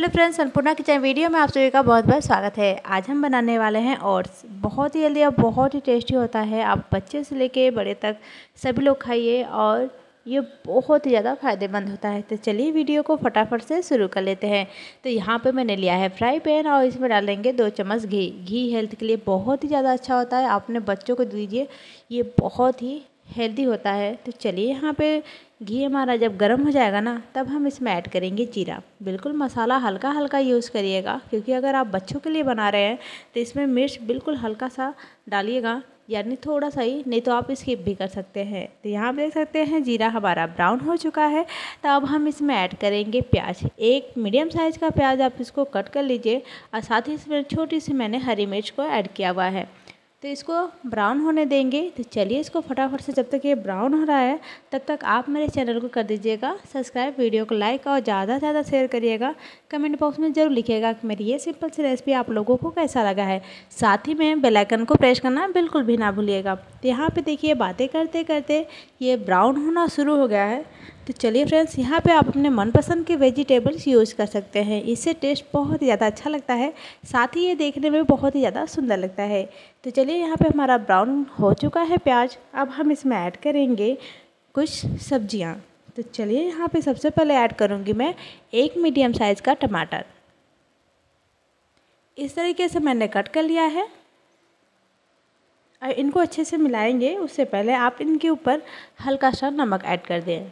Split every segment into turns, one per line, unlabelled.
hello friends Annapurna kitchen video में आप सभी का बहुत बहुत स्वागत है आज हम बनाने वाले हैं ओट्स बहुत ही हेल्दी और बहुत ही टेस्टी होता है आप बच्चे से लेके बड़े तक सभी लोग खाइए और ये बहुत ही ज़्यादा फायदेमंद होता है तो चलिए वीडियो को फटाफट से शुरू कर लेते हैं तो यहाँ पे मैंने लिया है फ्राई पैन और इसमें डालेंगे दो चम्मच घी घी हेल्थ के लिए बहुत ही ज़्यादा अच्छा होता है आपने बच्चों को दीजिए ये बहुत ही हेल्दी होता है तो चलिए यहाँ पे घी हमारा जब गर्म हो जाएगा ना तब हम इसमें ऐड करेंगे जीरा बिल्कुल मसाला हल्का हल्का यूज़ करिएगा क्योंकि अगर आप बच्चों के लिए बना रहे हैं तो इसमें मिर्च बिल्कुल हल्का सा डालिएगा यानी थोड़ा सा ही नहीं तो आप स्किप भी कर सकते हैं तो यहाँ देख सकते हैं जीरा हमारा ब्राउन हो चुका है तो अब हम इसमें ऐड करेंगे प्याज एक मीडियम साइज़ का प्याज आप इसको कट कर लीजिए और साथ ही इसमें छोटी सी मैंने हरी मिर्च को ऐड किया हुआ है तो इसको ब्राउन होने देंगे तो चलिए इसको फटाफट से जब तक ये ब्राउन हो रहा है तब तक आप मेरे चैनल को कर दीजिएगा सब्सक्राइब वीडियो को लाइक और ज़्यादा से ज़्यादा शेयर करिएगा कमेंट बॉक्स में ज़रूर लिखिएगा कि मेरी ये सिंपल सी रेसिपी आप लोगों को कैसा लगा है साथ ही में बेलाइकन को प्रेस करना बिल्कुल भी ना भूलिएगा तो यहाँ पर देखिए बातें करते करते ये ब्राउन होना शुरू हो गया है तो चलिए फ्रेंड्स यहाँ पे आप अपने मनपसंद के वेजिटेबल्स यूज़ कर सकते हैं इससे टेस्ट बहुत ही ज़्यादा अच्छा लगता है साथ ही ये देखने में बहुत ही ज़्यादा सुंदर लगता है तो चलिए यहाँ पे हमारा ब्राउन हो चुका है प्याज अब हम इसमें ऐड करेंगे कुछ सब्जियाँ तो चलिए यहाँ पर सबसे पहले ऐड करूँगी मैं एक मीडियम साइज़ का टमाटर इस तरीके से मैंने कट कर लिया है और इनको अच्छे से मिलाएंगे उससे पहले आप इनके ऊपर हल्का सा नमक ऐड कर दें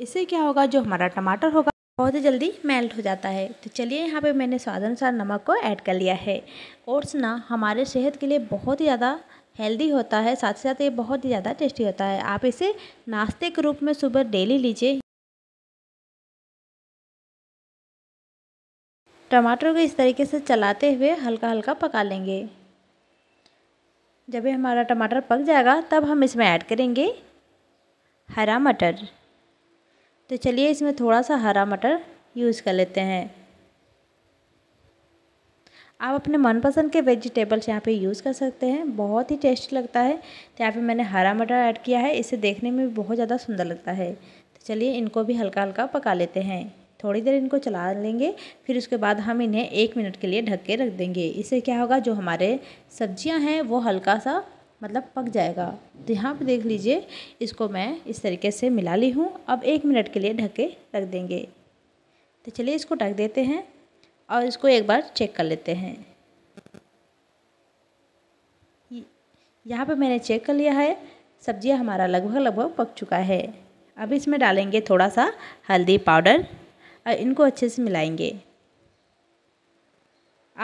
इससे क्या होगा जो हमारा टमाटर होगा बहुत ही जल्दी मेल्ट हो जाता है तो चलिए यहाँ पे मैंने स्वाद अनुसार नमक को ऐड कर लिया है ओट्स ना हमारे सेहत के लिए बहुत ही ज़्यादा हेल्दी होता है साथ ही साथ ये बहुत ही ज़्यादा टेस्टी होता है आप इसे नाश्ते के रूप में सुबह डेली लीजिए टमाटर को इस तरीके से चलाते हुए हल्का हल्का पका लेंगे जब हमारा टमाटर पक जाएगा तब हम इसमें ऐड करेंगे हरा मटर तो चलिए इसमें थोड़ा सा हरा मटर यूज़ कर लेते हैं आप अपने मनपसंद के वेजिटेबल्स यहाँ पे यूज़ कर सकते हैं बहुत ही टेस्टी लगता है तो यहाँ पे मैंने हरा मटर ऐड किया है इसे देखने में भी बहुत ज़्यादा सुंदर लगता है तो चलिए इनको भी हल्का हल्का पका लेते हैं थोड़ी देर इनको चला लेंगे फिर उसके बाद हम इन्हें एक मिनट के लिए ढक के रख देंगे इससे क्या होगा जो हमारे सब्जियां हैं वो हल्का सा मतलब पक जाएगा तो यहाँ पर देख लीजिए इसको मैं इस तरीके से मिला ली हूँ अब एक मिनट के लिए ढक के रख देंगे तो चलिए इसको ढक देते हैं और इसको एक बार चेक कर लेते हैं यहाँ पे मैंने चेक कर लिया है सब्जियाँ हमारा लगभग लगभग पक चुका है अब इसमें डालेंगे थोड़ा सा हल्दी पाउडर और इनको अच्छे से मिलाएंगे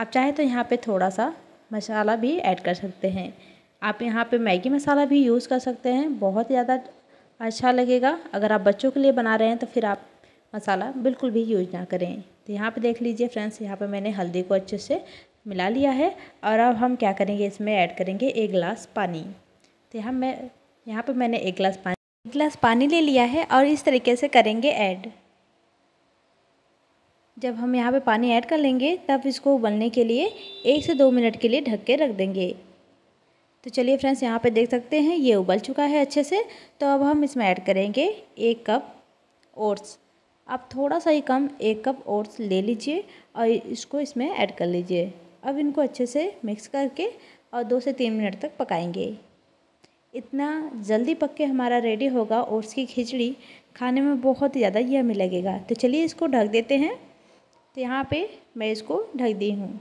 आप चाहे तो यहाँ पे थोड़ा सा मसाला भी ऐड कर सकते हैं आप यहाँ पे मैगी मसाला भी यूज़ कर सकते हैं बहुत ज़्यादा अच्छा लगेगा अगर आप बच्चों के लिए बना रहे हैं तो फिर आप मसाला बिल्कुल भी यूज ना करें तो यहाँ पे देख लीजिए फ्रेंड्स यहाँ पे मैंने हल्दी को अच्छे से मिला लिया है और अब हम क्या करेंगे इसमें ऐड करेंगे एक गिलास पानी तो यहाँ मैं यहाँ पर मैंने एक गिलास पानी एक गिलास पानी ले लिया है और इस तरीके से करेंगे ऐड जब हम यहाँ पे पानी ऐड कर लेंगे तब इसको उबलने के लिए एक से दो मिनट के लिए ढक के रख देंगे तो चलिए फ्रेंड्स यहाँ पे देख सकते हैं ये उबल चुका है अच्छे से तो अब हम इसमें ऐड करेंगे एक कप ओट्स आप थोड़ा सा ही कम एक कप ओट्स ले लीजिए और इसको इसमें ऐड कर लीजिए अब इनको अच्छे से मिक्स करके और दो से तीन मिनट तक पकाएंगे इतना जल्दी पक के हमारा रेडी होगा ओट्स की खिचड़ी खाने में बहुत ज़्यादा यमी लगेगा तो चलिए इसको ढक देते हैं तो यहाँ पे मैं इसको ढक दी हूँ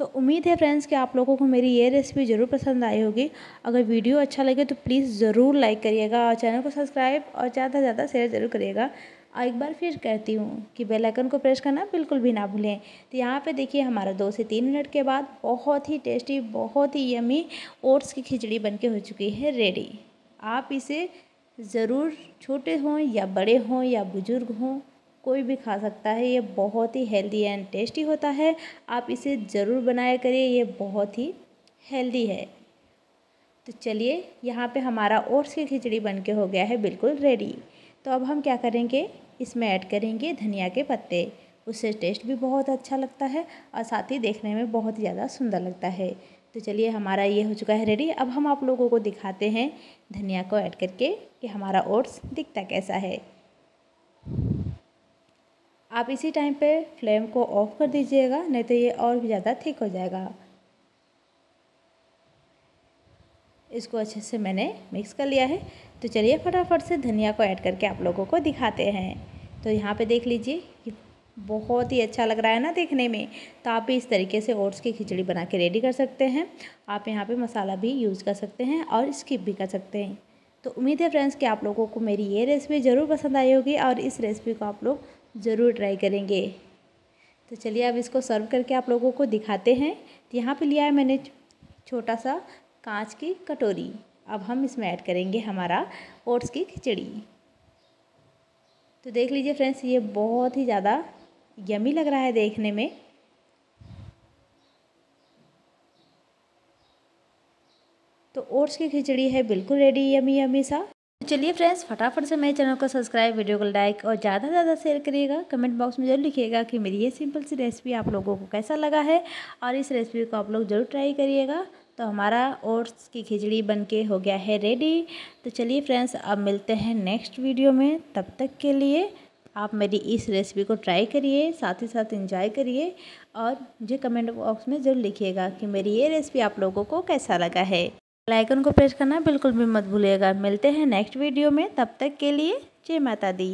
तो उम्मीद है फ्रेंड्स कि आप लोगों को मेरी ये रेसिपी ज़रूर पसंद आई होगी अगर वीडियो अच्छा लगे तो प्लीज़ ज़रूर लाइक करिएगा और चैनल को सब्सक्राइब और ज़्यादा से ज़्यादा शेयर ज़रूर करिएगा और एक बार फिर कहती हूँ कि बेल आइकन को प्रेस करना बिल्कुल भी ना भूलें तो यहाँ पे देखिए हमारा दो से तीन मिनट के बाद बहुत ही टेस्टी बहुत ही यमी ओट्स की खिचड़ी के हो चुकी है रेडी आप इसे ज़रूर छोटे हों या बड़े हों या बुज़ुर्ग हों कोई भी खा सकता है ये बहुत ही हेल्दी एंड टेस्टी होता है आप इसे ज़रूर बनाया करिए ये बहुत ही हेल्दी है तो चलिए यहाँ पे हमारा ओट्स की खिचड़ी बन के हो गया है बिल्कुल रेडी तो अब हम क्या करेंगे इसमें ऐड करेंगे धनिया के पत्ते उससे टेस्ट भी बहुत अच्छा लगता है और साथ ही देखने में बहुत ज़्यादा सुंदर लगता है तो चलिए हमारा ये हो चुका है रेडी अब हम आप लोगों को दिखाते हैं धनिया को ऐड करके कि हमारा ओट्स दिखता कैसा है आप इसी टाइम पे फ्लेम को ऑफ कर दीजिएगा नहीं तो ये और भी ज़्यादा थिक हो जाएगा इसको अच्छे से मैंने मिक्स कर लिया है तो चलिए फटाफट से धनिया को ऐड करके आप लोगों को दिखाते हैं तो यहाँ पे देख लीजिए बहुत ही अच्छा लग रहा है ना देखने में तो आप इस तरीके से ओट्स की खिचड़ी बना के रेडी कर सकते हैं आप यहाँ पे मसाला भी यूज़ कर सकते हैं और स्किप भी कर सकते हैं तो उम्मीद है फ्रेंड्स कि आप लोगों को मेरी ये रेसिपी ज़रूर पसंद आई होगी और इस रेसिपी को आप लोग ज़रूर ट्राई करेंगे तो चलिए अब इसको सर्व करके आप लोगों को दिखाते हैं तो यहाँ पे लिया है मैंने छोटा सा कांच की कटोरी अब हम इसमें ऐड करेंगे हमारा ओट्स की खिचड़ी तो देख लीजिए फ्रेंड्स ये बहुत ही ज़्यादा यमी लग रहा है देखने में तो ओट्स की खिचड़ी है बिल्कुल रेडी यमी यमी सा चलिए फ्रेंड्स फटाफट से मेरे चैनल को सब्सक्राइब वीडियो को लाइक और ज़्यादा से ज़्यादा शेयर करिएगा कमेंट बॉक्स में जरूर लिखिएगा कि मेरी ये सिंपल सी रेसिपी आप लोगों को कैसा लगा है और इस रेसिपी को आप लोग ज़रूर ट्राई करिएगा तो हमारा ओट्स की खिचड़ी बनके हो गया है रेडी तो चलिए फ्रेंड्स अब मिलते हैं नेक्स्ट वीडियो में तब तक के लिए आप मेरी इस रेसिपी को ट्राई करिए साथ ही साथ इंजॉय करिए और मुझे कमेंट बॉक्स में ज़रूर लिखिएगा कि मेरी ये रेसिपी आप लोगों को कैसा लगा है लाइकन को प्रेस करना बिल्कुल भी मत भूलिएगा मिलते हैं नेक्स्ट वीडियो में तब तक के लिए जय माता दी